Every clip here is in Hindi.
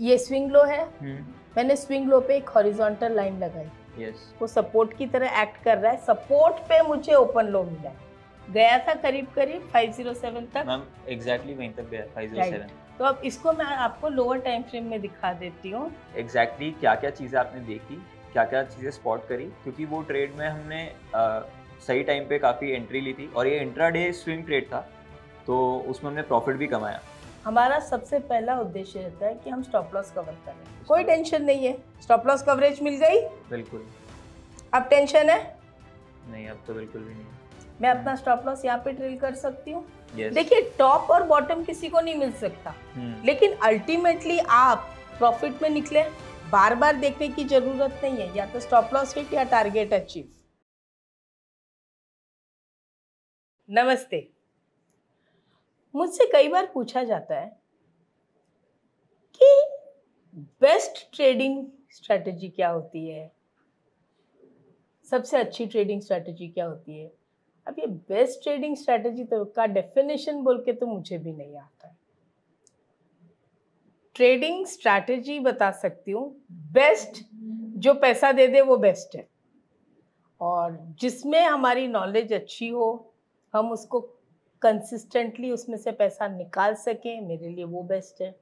ये स्विंग लो है हम्म। मैंने स्विंग लो पे एक हॉरिजॉन्टल लाइन लगाई yes. वो सपोर्ट की तरह एक्ट कर रहा है सपोर्ट पे मुझे ओपन लो मिला है गया था करीब करीब 507 तक मैम एग्जैक्टली वहीं तक गया 507 तो अब इसको मैं आपको लोअर टाइम फ्रेम में दिखा देती हूँ एग्जैक्टली exactly क्या क्या चीज़ें आपने देखी क्या क्या चीज़ें स्पॉट करी क्योंकि वो ट्रेड में हमने आ, सही टाइम पे काफ़ी एंट्री ली थी और ये इंट्रा डे स्विंग ट्रेड था तो उसमें हमने प्रॉफिट भी कमाया हमारा सबसे पहला उद्देश्य रहता है कि हम स्टॉप लॉस कवर करें कोई टेंशन नहीं है स्टॉप लॉस कवरेज मिल गई बिल्कुल अब टेंशन है नहीं अब तो बिल्कुल भी नहीं मैं अपना स्टॉप लॉस यहाँ पे ड्रिल कर सकती हूँ yes. देखिए टॉप और बॉटम किसी को नहीं मिल सकता hmm. लेकिन अल्टीमेटली आप प्रॉफिट में निकले बार बार देखने की जरूरत नहीं है या तो स्टॉप लॉस हिट या टारगेट अचीव नमस्ते मुझसे कई बार पूछा जाता है कि बेस्ट ट्रेडिंग स्ट्रेटजी क्या होती है सबसे अच्छी ट्रेडिंग स्ट्रेटजी क्या होती है अब ये बेस्ट ट्रेडिंग स्ट्रेटजी तो का डेफिनेशन बोल के तो मुझे भी नहीं आता है ट्रेडिंग स्ट्रैटेजी बता सकती हूँ बेस्ट जो पैसा दे दे वो बेस्ट है और जिसमें हमारी नॉलेज अच्छी हो हम उसको कंसिस्टेंटली उसमें से पैसा निकाल सकें मेरे लिए वो बेस्ट है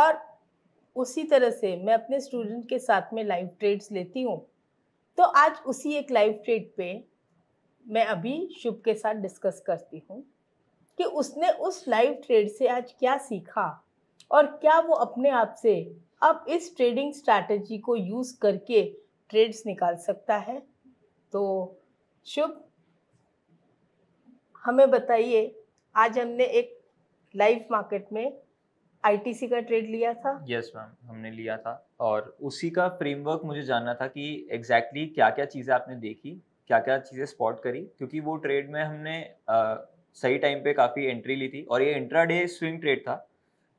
और उसी तरह से मैं अपने स्टूडेंट के साथ में लाइव ट्रेड्स लेती हूँ तो आज उसी एक लाइव ट्रेड पे मैं अभी शुभ के साथ डिस्कस करती हूँ कि उसने उस लाइव ट्रेड से आज क्या सीखा और क्या वो अपने आप से अब इस ट्रेडिंग स्ट्रैटेजी को यूज़ करके ट्रेड्स निकाल सकता है तो शुभ हमें बताइए आज हमने एक लाइव मार्केट में आईटीसी का ट्रेड लिया था यस yes, मैम हमने लिया था और उसी का फ्रेमवर्क मुझे जानना था कि एग्जैक्टली exactly क्या क्या चीज़ें आपने देखी क्या क्या चीज़ें स्पॉट करी क्योंकि वो ट्रेड में हमने आ, सही टाइम पे काफ़ी एंट्री ली थी और ये इंट्रा डे स्विंग ट्रेड था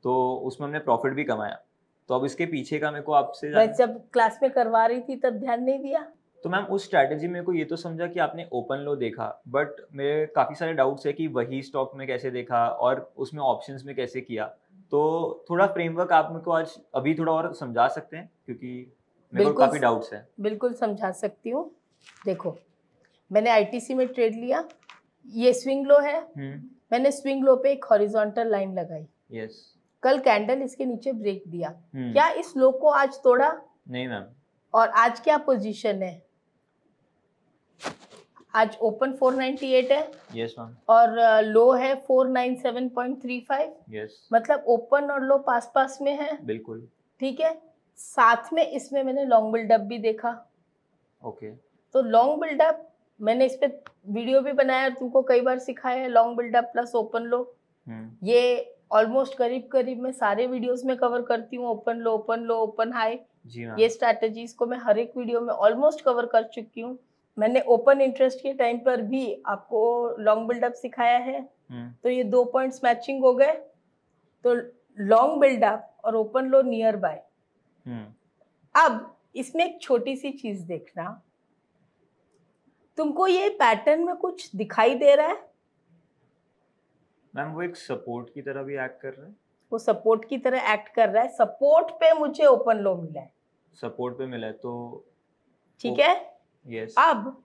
तो उसमें हमने प्रॉफिट भी कमाया तो अब इसके पीछे का मेरे को आपसे जब क्लास में करवा रही थी तब ध्यान नहीं दिया तो मैम उस स्ट्रैटेजी में को ये तो समझा कि आपने ओपन लो देखा बट मेरे काफ़ी सारे डाउट्स है कि वही स्टॉक में कैसे देखा और उसमें ऑप्शंस में कैसे किया तो थोड़ा फ्रेमवर्क आप मेरे को आज अभी थोड़ा और समझा सकते हैं क्योंकि मेरे को काफ़ी डाउट्स हैं बिल्कुल समझा सकती हूँ देखो मैंने आईटीसी में ट्रेड लिया ये स्विंग लो है हम्म। मैंने स्विंग लो पे एक हॉरिजॉन्टल लाइन लगाई यस कल कैंडल इसके नीचे ब्रेक दिया हम्म। क्या इस लो को आज तोड़ा नहीं मैम और आज क्या पोजीशन है आज ओपन 498 है यस yes, और लो है 497.35 यस मतलब ओपन और लो पास पास में है बिल्कुल ठीक है साथ में इसमें मैंने लॉन्ग बिल्डअप भी देखा ओके okay. तो लॉन्ग बिल्डअप मैंने इस पे वीडियो भी बनाया और तुमको कई बार सिखाया है long buildup plus open low ये ऑलमोस्ट करीब करीब मैं सारे वीडियोस में कवर करती हूँ open low open low open high ये स्ट्रेटेजी को मैं हर एक वीडियो में ऑलमोस्ट कवर कर चुकी हूँ मैंने ओपन इंटरेस्ट के टाइम पर भी आपको लॉन्ग बिल्डअप सिखाया है हम्म। तो ये दो पॉइंट्स मैचिंग हो गए तो लॉन्ग बिल्डअप और ओपन लो नियर बाय अब इसमें एक छोटी सी चीज देखना तुमको ये पैटर्न में कुछ दिखाई दे रहा है मैम वो एक सपोर्ट की तरह भी एक्ट कर रहा है वो सपोर्ट की तरह एक्ट कर रहा है सपोर्ट पे मुझे ओपन लो मिला है सपोर्ट पे मिला है तो ठीक है yes. अब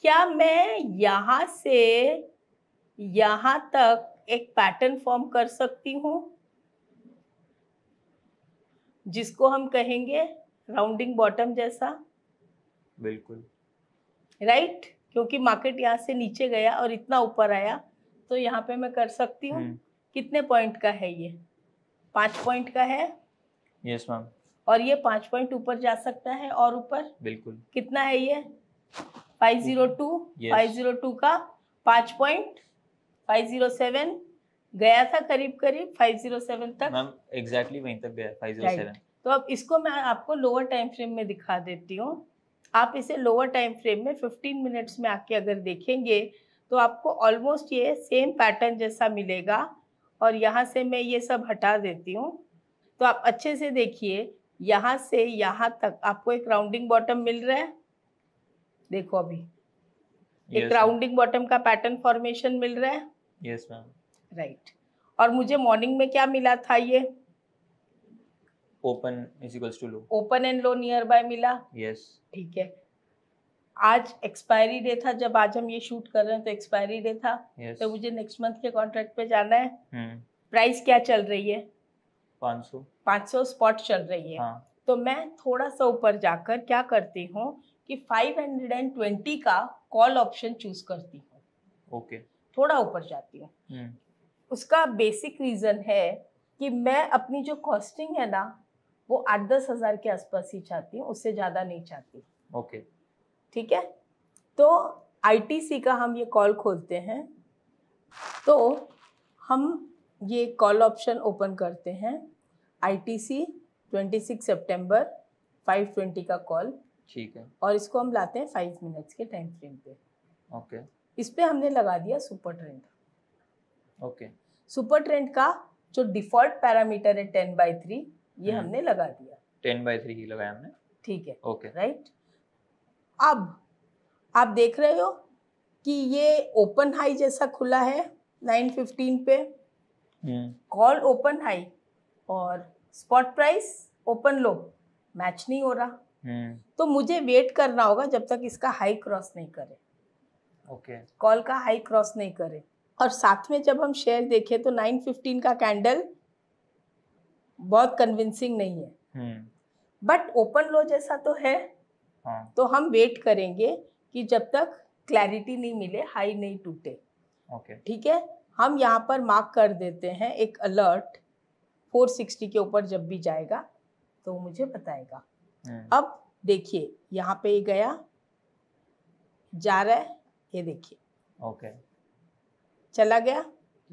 क्या मैं यहाँ से यहाँ तक एक पैटर्न फॉर्म कर सकती हूँ जिसको हम कहेंगे राउंडिंग बॉटम जैसा बिल्कुल राइट right? क्योंकि मार्केट यहाँ से नीचे गया और इतना ऊपर आया तो यहाँ पे मैं कर सकती हूँ हम्म। कितने पॉइंट का है ये पांच पॉइंट का है यस yes, मैम और ये पांच पॉइंट ऊपर जा सकता है और ऊपर बिल्कुल कितना है ये five zero two five zero two का पांच पॉइंट फाइव जीरो सेवन गया था करीब करीब फाइव जीरो सेवन तक एग्जैक्टली exactly वहीं तक गया फाइव जीरो सेवन तो अब इसको मैं आपको लोअर टाइम फ्रेम में दिखा देती हूँ आप इसे लोअर टाइम फ्रेम में 15 मिनट्स में आके अगर देखेंगे तो आपको ऑलमोस्ट ये सेम पैटर्न जैसा मिलेगा और यहाँ से मैं ये सब हटा देती हूँ तो आप अच्छे से देखिए यहाँ से यहाँ तक आपको एक राउंडिंग बॉटम मिल रहा है देखो अभी yes, एक राउंडिंग बॉटम का पैटर्न फॉर्मेशन मिल रहा है यस मैम राइट और मुझे मॉर्निंग में क्या मिला था ये open is equals to low open and low nearby मिला यस yes. ठीक है आज एक्सपायरी डे था जब आज हम ये शूट कर रहे हैं तो एक्सपायरी डे था yes. तो मुझे नेक्स्ट मंथ के कॉन्ट्रैक्ट पे जाना है hmm. प्राइस क्या चल रही है 500 500 स्पॉट चल रही है हाँ. तो मैं थोड़ा सा ऊपर जाकर क्या करती हूँ कि 520 का कॉल ऑप्शन चूज करती हूँ ओके okay. थोड़ा ऊपर जाती हूँ hmm. उसका बेसिक रीजन है कि मैं अपनी जो कॉस्टिंग है ना वो आठ दस हजार के आसपास ही चाहती हूँ उससे ज्यादा नहीं चाहती ओके ठीक है तो आईटीसी का हम ये कॉल खोलते हैं तो हम ये कॉल ऑप्शन ओपन करते हैं आईटीसी 26 सितंबर 520 का कॉल ठीक है और इसको हम लाते हैं फाइव मिनट्स के टाइम फ्रेम पे ओके इस पर हमने लगा दिया super trend okay super trend का जो डिफॉल्ट पैरामीटर है टेन बाई थ्री ये हम्म। हमने लगा दिया टेन बाई थ्री ही लगाया हमने ठीक है ओके राइट अब आप देख रहे हो कि ये ओपन हाई जैसा खुला है नाइन फिफ्टीन पे कॉल ओपन हाई और spot price open low match नहीं हो रहा हम्म। तो मुझे वेट करना होगा जब तक इसका हाई क्रॉस नहीं करे ओके okay. कॉल का हाई क्रॉस नहीं करे और साथ में जब हम शेयर देखें तो 915 का कैंडल बहुत कन्विंसिंग नहीं है बट ओपन लो जैसा तो है हाँ. तो हम वेट करेंगे कि जब तक क्लैरिटी नहीं मिले हाई नहीं टूटे ओके okay. ठीक है हम यहाँ पर मार्क कर देते हैं एक अलर्ट 460 के ऊपर जब भी जाएगा तो मुझे बताएगा हम्म। अब देखिए यहाँ पे गया जा रहा है ये देखिए ओके चला गया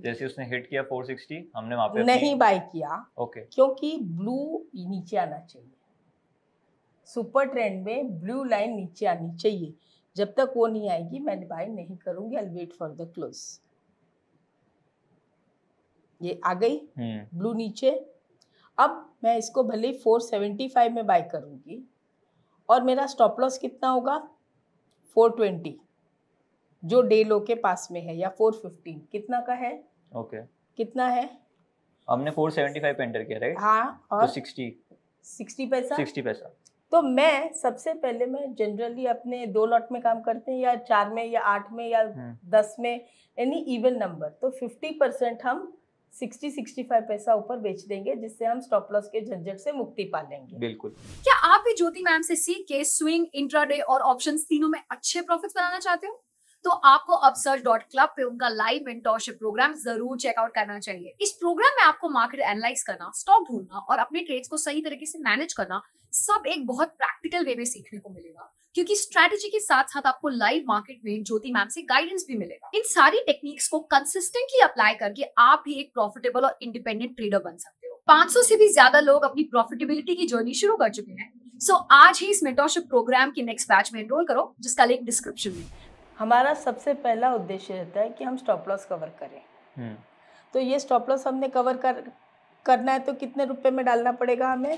जैसे उसने हिट किया 460 हमने वहां पे नहीं बाय किया ओके क्योंकि ब्लू नीचे आना चाहिए सुपर ट्रेंड में ब्लू लाइन नीचे आनी चाहिए जब तक वो नहीं आएगी मैं बाय नहीं करूंगी I wait for the close ये आ गई ब्लू हम्म। नीचे अब मैं इसको भले ही फोर सेवेंटी फाइव में बाई करूँगी और मेरा स्टॉप लॉस कितना होगा फोर ट्वेंटी जो डे लो के पास में है या फोर फिफ्टीन कितना का है ओके okay. कितना है हमने फोर सेवेंटी फाइव एंटर किया राइट हाँ तो और सिक्सटी सिक्सटी पैसा सिक्सटी पैसा तो मैं सबसे पहले मैं जनरली अपने दो लॉट में काम करते हैं या चार में या आठ में या हम्म। दस में यानी इवन नंबर तो फिफ्टी परसेंट हम सिक्सटी सिक्सटी पैसा ऊपर बेच देंगे जिससे हम स्टॉप लॉस के झंझट से मुक्ति पा लेंगे बिल्कुल क्या आप भी ज्योति मैम से सीख के स्विंग इंट्राडे और ऑप्शन तीनों में अच्छे प्रॉफिट बनाना चाहते हो तो आपको अपसर्च डॉट क्लब पे उनका लाइव मेंटोरशिप प्रोग्राम जरूर चेकआउट करना चाहिए इस प्रोग्राम में आपको मार्केट एनालाइज करना स्टॉक ढूंढना और अपने ट्रेड्स को सही तरीके से मैनेज करना सब एक बहुत प्रैक्टिकल वे में सीखने को मिलेगा क्योंकि स्ट्रैटेजी के साथ साथ आपको लाइव मार्केट में ज्योति मैम से गाइडेंस भी मिलेगा इन सारी टेक्निक्स को कंसिस्टेंटली अप्लाई करके आप भी एक प्रॉफिटेबल और इंडिपेंडेंट ट्रेडर बन सकते हो 500 से भी ज्यादा लोग अपनी प्रॉफिटेबिलिटी की जर्नी शुरू कर चुके हैं सो so, आज ही इस मेंटरशिप प्रोग्राम के नेक्स्ट बैच में एनरोल करो जिसका लिंक डिस्क्रिप्शन में हमारा सबसे पहला उद्देश्य रहता है कि हम स्टॉप लॉस कवर करें हम्म। तो ये स्टॉप लॉस हमने कवर कर करना है तो कितने रुपए में डालना पड़ेगा हमें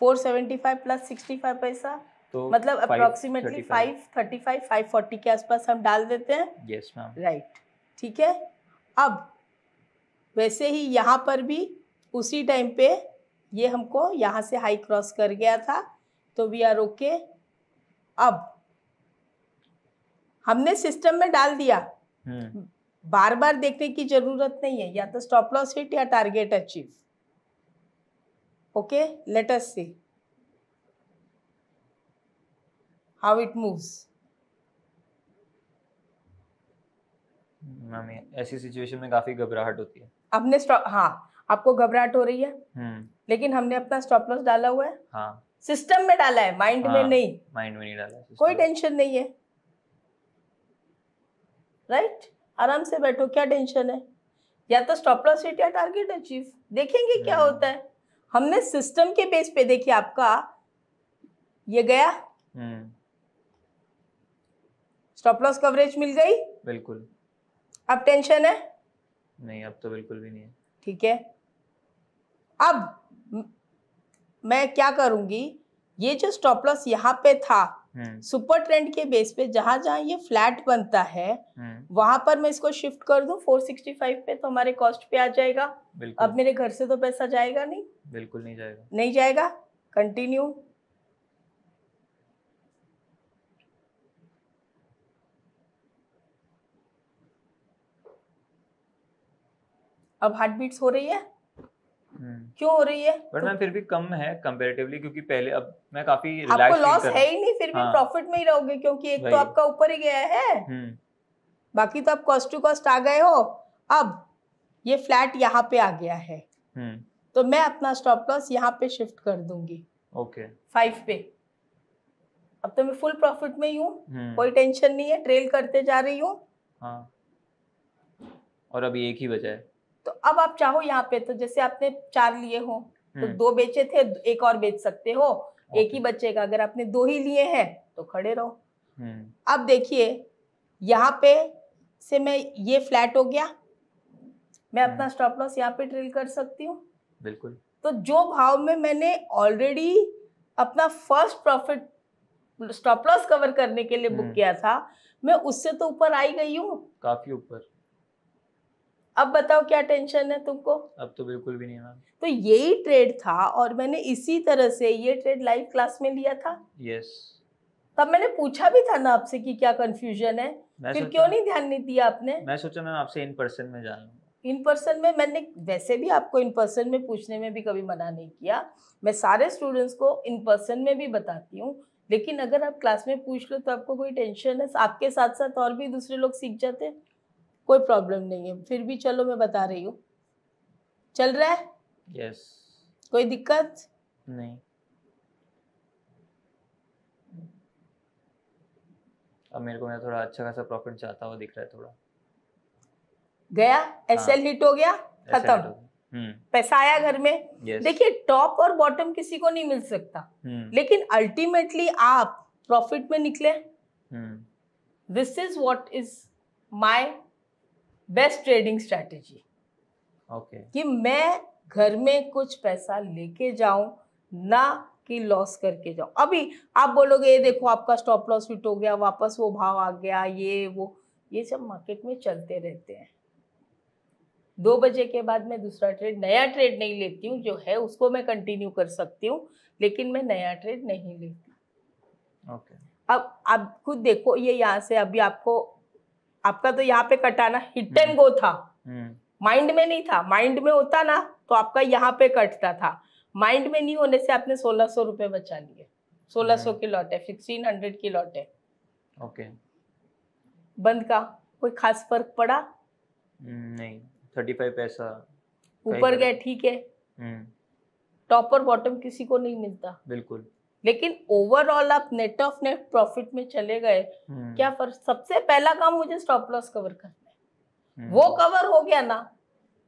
four seventy five plus sixty five पैसा तो मतलब approximately five thirty five five forty के आसपास हम डाल देते हैं यस मैम राइट ठीक है अब वैसे ही यहाँ पर भी उसी टाइम पे ये हमको यहाँ से हाई क्रॉस कर गया था तो वी आर ओके अब हमने सिस्टम में डाल दिया हम्म। बार बार देखने की जरूरत नहीं है या तो स्टॉप लॉस हिट या target achieve okay let us see how it moves ma'am ऐसी सिचुएशन में काफी घबराहट होती है हमने हाँ आपको घबराहट हो रही है हम्म। लेकिन हमने अपना स्टॉप लॉस डाला हुआ है हाँ. सिस्टम में डाला है माइंड हाँ, में नहीं माइंड में नहीं डाला है कोई टेंशन नहीं है राइट right? आराम से बैठो क्या टेंशन है या तो स्टॉप लॉस हिट या टारगेट अचीव देखेंगे क्या hmm. होता है हमने सिस्टम के बेस पे देखिए आपका ये गया स्टॉप लॉस कवरेज मिल गई बिल्कुल अब टेंशन है नहीं अब तो बिल्कुल भी नहीं है ठीक है अब मैं क्या करूंगी ये जो स्टॉप लॉस यहाँ पे था सुपर हम्म। ट्रेंड के बेस पे जहां जहां ये फ्लैट बनता है हम्म। वहां पर मैं इसको शिफ्ट कर दू 465 पे तो हमारे कॉस्ट पे आ जाएगा अब मेरे घर से तो पैसा जाएगा नहीं बिल्कुल नहीं जाएगा नहीं जाएगा कंटिन्यू अब हार्ट बीट्स हो रही है हम्म। क्यों हो रही है बट मैं तो- फिर भी कम है कंपैरेटिवली क्योंकि पहले अब मैं काफी आपको लॉस है ही नहीं फिर भी हाँ। प्रॉफिट में ही रहोगे क्योंकि एक तो आपका ऊपर ही गया है हम्म। बाकी तो आप कॉस्ट टू कॉस्ट आ गए हो अब ये फ्लैट यहाँ पे आ गया है हम्म। तो मैं अपना स्टॉप लॉस यहाँ पे शिफ्ट कर दूंगी ओके फाइव पे अब तो मैं फुल प्रॉफिट में ही हूँ हम्म। कोई टेंशन नहीं है ट्रेल करते जा रही हूँ हाँ। और अभी एक ही बचा है तो अब आप चाहो यहाँ पे तो जैसे आपने चार लिए हो तो हम्म। दो बेचे थे एक और बेच सकते हो एक ही बचेगा अगर आपने दो ही लिए हैं तो खड़े रहो हम्म। अब देखिए यहाँ पे से मैं ये फ्लैट हो गया मैं अपना स्टॉप लॉस यहाँ पे ट्रेल कर सकती हूँ बिल्कुल तो जो भाव में मैंने ऑलरेडी अपना first profit stop loss cover करने के लिए बुक हम्म। किया था मैं उससे तो ऊपर आई गई हूँ काफी ऊपर अब बताओ क्या टेंशन है तुमको अब तो बिल्कुल भी नहीं मैम तो यही ट्रेड था और मैंने इसी तरह से ये ट्रेड लाइव क्लास में लिया था यस तब मैंने पूछा भी था ना आपसे कि क्या कंफ्यूजन है फिर क्यों नहीं ध्यान नहीं दिया आपने मैं सोचा मैम आपसे इन पर्सन में जान इन पर्सन में मैंने वैसे भी आपको इन पर्सन में पूछने में भी कभी मना नहीं किया मैं सारे स्टूडेंट्स को इन पर्सन में भी बताती हूँ लेकिन अगर आप क्लास में पूछ लो तो आपको कोई टेंशन है आपके साथ साथ और भी दूसरे लोग सीख जाते हैं कोई प्रॉब्लम नहीं है फिर भी चलो मैं बता रही हूँ चल रहा है यस yes. कोई दिक्कत नहीं अब मेरे को मेरा थोड़ा अच्छा खासा प्रॉफिट जाता हुआ दिख रहा है थोड़ा गया एसएल एल हिट हो गया खत्म हम्म। पैसा आया घर में देखिए टॉप और बॉटम किसी को नहीं मिल सकता हम्म। लेकिन अल्टीमेटली आप प्रॉफिट में निकले this is what is my best trading strategy okay कि मैं घर में कुछ पैसा लेके जाऊं ना कि लॉस करके जाऊं अभी आप बोलोगे ये देखो आपका स्टॉप लॉस फिट हो गया वापस वो भाव आ गया ये वो ये सब मार्केट में चलते रहते हैं दो बजे के बाद मैं दूसरा ट्रेड नया ट्रेड नहीं लेती हूँ जो है उसको मैं कंटिन्यू कर सकती हूँ लेकिन मैं नया ट्रेड नहीं लेती okay. अब आप खुद देखो ये यहाँ से अभी आपको आपका तो यहाँ पे कटाना हिट एंड गो था माइंड हम्म। में नहीं था माइंड में होता ना तो आपका यहाँ पे कटता था माइंड में नहीं होने से आपने सोलह सौ रुपए बचा लिए सोलह सौ हम्म। की लॉट है फिफ्टीन हंड्रेड की लॉट है ओके okay. बंद का कोई खास फर्क पड़ा नहीं थर्टी फाइव पैसा ऊपर गए ठीक है टॉप हम्म। और बॉटम किसी को नहीं मिलता बिल्कुल लेकिन ओवरऑल आप नेट ऑफ नेट प्रॉफिट में चले गए हम्म। क्या फर्क सबसे पहला काम मुझे स्टॉप लॉस कवर करना है हम्म। वो कवर हो गया ना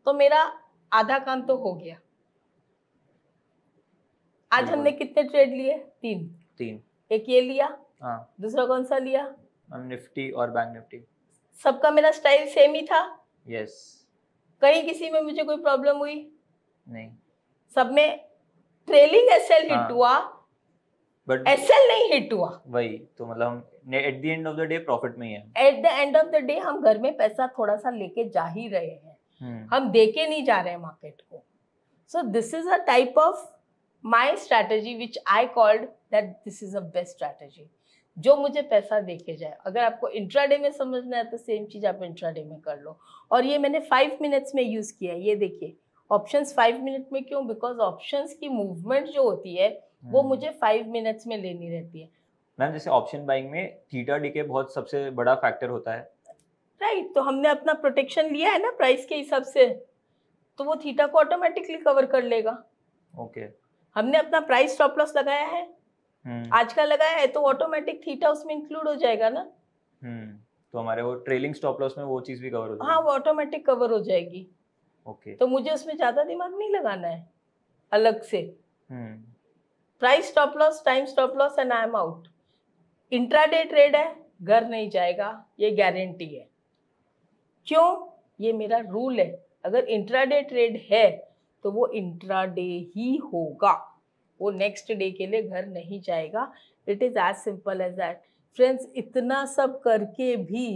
तो मेरा आधा काम तो हो गया आज हमने कितने ट्रेड लिए तीन तीन एक ये लिया हाँ। दूसरा कौन सा लिया निफ्टी और बैंक निफ्टी सबका मेरा स्टाइल सेम ही था यस कहीं किसी में मुझे कोई प्रॉब्लम हुई नहीं सब में ट्रेलिंग एसएल हाँ. हिट हुआ बट एसएल नहीं हिट हुआ वही तो मतलब at the end of the day profit में ही है at the end of the day हम घर में पैसा थोड़ा सा लेके जा ही रहे हैं हम्म। हम देके नहीं जा रहे हैं मार्केट को so this is a type of my strategy which I called that this is a best strategy जो मुझे पैसा दे के जाए अगर आपको इंट्राडे में समझना है तो सेम चीज़ आप इंट्राडे में कर लो और ये मैंने फाइव मिनट्स में यूज़ किया है ये देखिए ऑप्शंस फाइव मिनट में क्यों बिकॉज ऑप्शंस की मूवमेंट जो होती है वो हम्म। मुझे फाइव मिनट्स में लेनी रहती है मैम जैसे ऑप्शन बाइंग में थीटा के बहुत सबसे बड़ा फैक्टर होता है राइट right, तो हमने अपना प्रोटेक्शन लिया है ना प्राइस के हिसाब से तो वो थीटा को ऑटोमेटिकली कवर कर लेगा ओके okay. हमने अपना प्राइस स्टॉप लॉस लगाया है हम्म। आज का लगाया है तो ऑटोमेटिक थीटा उसमें इंक्लूड हो जाएगा ना हम्म, तो हमारे वो ट्रेलिंग स्टॉप लॉस में वो चीज भी कवर हो जाएगी हाँ वो ऑटोमेटिक कवर हो जाएगी ओके तो मुझे उसमें ज्यादा दिमाग नहीं लगाना है अलग से price stop loss time stop loss and I am out intraday trade है घर नहीं जाएगा ये गारंटी है क्यों ये मेरा रूल है अगर इंट्राडे ट्रेड है तो वो इंट्राडे ही होगा वो नेक्स्ट डे के लिए घर नहीं जाएगा it is as simple as that friends इतना सब करके भी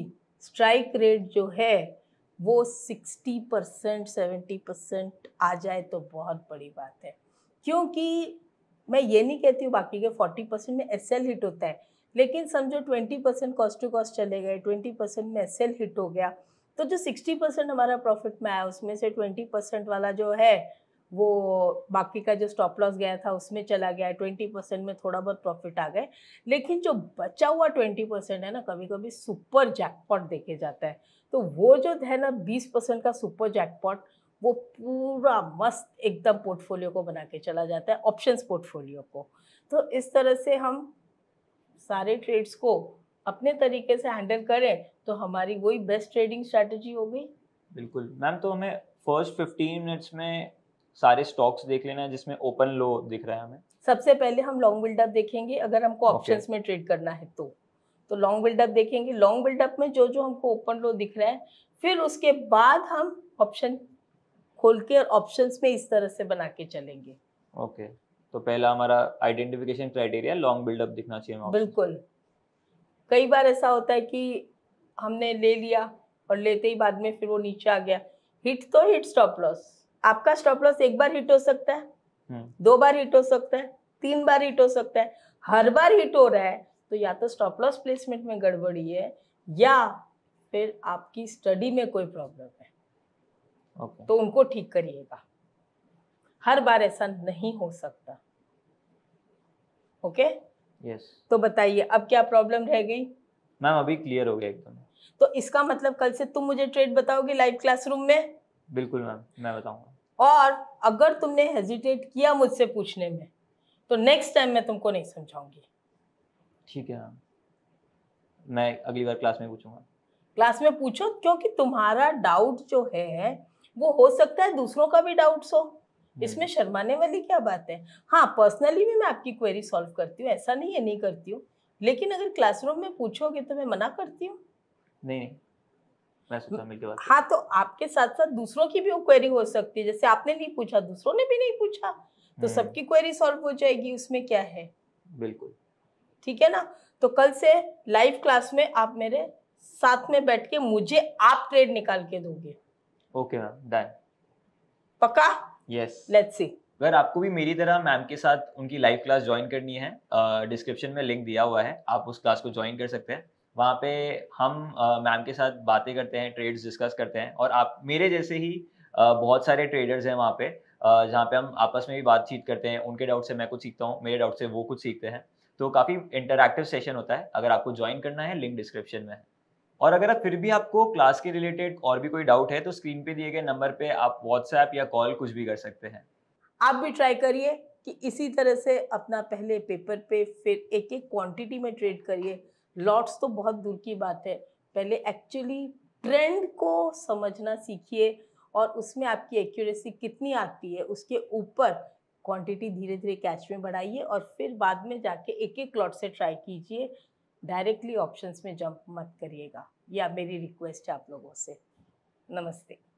स्ट्राइक रेट जो है वो सिक्सटी परसेंट सेवेंटी परसेंट आ जाए तो बहुत बड़ी बात है क्योंकि मैं ये नहीं कहती हूँ बाकी के फोर्टी परसेंट में एस एल हिट होता है लेकिन समझो twenty percent cost to cost चले गए ट्वेंटी परसेंट में एस एल हिट हो गया तो जो सिक्सटी परसेंट हमारा प्रॉफिट में आया उसमें से ट्वेंटी परसेंट वाला जो है वो बाकी का जो स्टॉप लॉस गया था उसमें चला गया ट्वेंटी परसेंट में थोड़ा बहुत प्रॉफिट आ गए लेकिन जो बचा हुआ ट्वेंटी परसेंट है ना कभी कभी सुपर जैकपॉट देखे जाता है तो वो जो है ना बीस परसेंट का सुपर जैकपॉट वो पूरा मस्त एकदम पोर्टफोलियो को बना के चला जाता है ऑप्शंस पोर्टफोलियो को तो इस तरह से हम सारे ट्रेड्स को अपने तरीके से हैंडल करें तो हमारी वही बेस्ट ट्रेडिंग स्ट्रैटेजी होगी बिल्कुल मैम तो हमें फर्स्ट फिफ्टीन मिनट्स में सारे स्टॉक्स देख लेना है जिसमें ओपन लो दिख रहा है हमें सबसे पहले हम लॉन्ग बिल्डअप देखेंगे अगर हमको ऑप्शंस okay. में ट्रेड करना है तो तो लॉन्ग बिल्डअप देखेंगे लॉन्ग बिल्डअप में जो जो हमको ओपन लो दिख रहा है फिर उसके बाद हम ऑप्शन खोल के और ऑप्शंस में इस तरह से बना के चलेंगे ओके okay. तो पहला हमारा आइडेंटिफिकेशन क्राइटेरिया लॉन्ग बिल्डअप दिखना चाहिए बिल्कुल कई बार ऐसा होता है कि हमने ले लिया और लेते ही बाद में फिर वो नीचे आ गया हिट तो हिट स्टॉप लॉस आपका स्टॉप लॉस एक बार हिट हो सकता है हम्म। दो बार हिट हो सकता है तीन बार हिट हो सकता है हर बार हिट हो रहा है तो या तो स्टॉप लॉस प्लेसमेंट में गड़बड़ी है या फिर आपकी स्टडी में कोई प्रॉब्लम है okay. तो उनको ठीक करिएगा हर बार ऐसा नहीं हो सकता ओके okay? yes. तो बताइए अब क्या प्रॉब्लम रह गई मैम अभी क्लियर हो गया एकदम तो इसका मतलब कल से तुम मुझे ट्रेड बताओगे लाइव क्लासरूम में बिल्कुल मैम मैं बताऊंगा और अगर तुमने हेजिटेट किया मुझसे पूछने में तो नेक्स्ट टाइम मैं तुमको नहीं समझाऊंगी ठीक है मैम मैं अगली बार क्लास में पूछूंगा क्लास में पूछो क्योंकि तुम्हारा डाउट जो है वो हो सकता है दूसरों का भी डाउट हो हम्म। इसमें शर्माने वाली क्या बात है हाँ पर्सनली भी मैं आपकी क्वेरी सॉल्व करती हूँ ऐसा नहीं है नहीं करती हूँ लेकिन अगर क्लासरूम में पूछोगे तो मैं मना करती हूँ नहीं मैं हाँ तो आपके साथ साथ दूसरों की भी क्वेरी हो सकती है जैसे आपने नहीं पूछा दूसरों ने भी नहीं पूछा तो हम्म। सबकी क्वेरी सॉल्व हो जाएगी उसमें क्या है बिल्कुल ठीक है ना तो कल से लाइव क्लास में आप मेरे साथ में बैठ के मुझे आप ट्रेड निकाल के दोगे ओके मैम डन पक्का यस लेट्स सी अगर आपको भी मेरी तरह मैम के साथ उनकी लाइव क्लास ज्वाइन करनी है डिस्क्रिप्शन में लिंक दिया हुआ है आप उस क्लास को ज्वाइन कर सकते हैं वहाँ पे हम मैम के साथ बातें करते हैं ट्रेड्स डिस्कस करते हैं और आप मेरे जैसे ही बहुत सारे ट्रेडर्स हैं वहाँ पे जहाँ पे हम आपस में भी बातचीत करते हैं उनके डाउट से मैं कुछ सीखता हूँ मेरे डाउट से वो कुछ सीखते हैं तो काफ़ी इंटरक्टिव सेशन होता है अगर आपको ज्वाइन करना है लिंक डिस्क्रिप्शन में और अगर आप फिर भी आपको क्लास के रिलेटेड और भी कोई डाउट है तो स्क्रीन पे दिए गए नंबर पे आप व्हाट्सएप या कॉल कुछ भी कर सकते हैं आप भी ट्राई करिए कि इसी तरह से अपना पहले पेपर पे फिर एक एक क्वांटिटी में ट्रेड करिए लॉट्स तो बहुत दूर की बात है पहले एक्चुअली ट्रेंड को समझना सीखिए और उसमें आपकी एक्यूरेसी कितनी आती है उसके ऊपर क्वांटिटी धीरे धीरे कैच में बढ़ाइए और फिर बाद में जाके एक एक लॉट से ट्राई कीजिए डायरेक्टली ऑप्शंस में जंप मत करिएगा या मेरी रिक्वेस्ट है आप लोगों से नमस्ते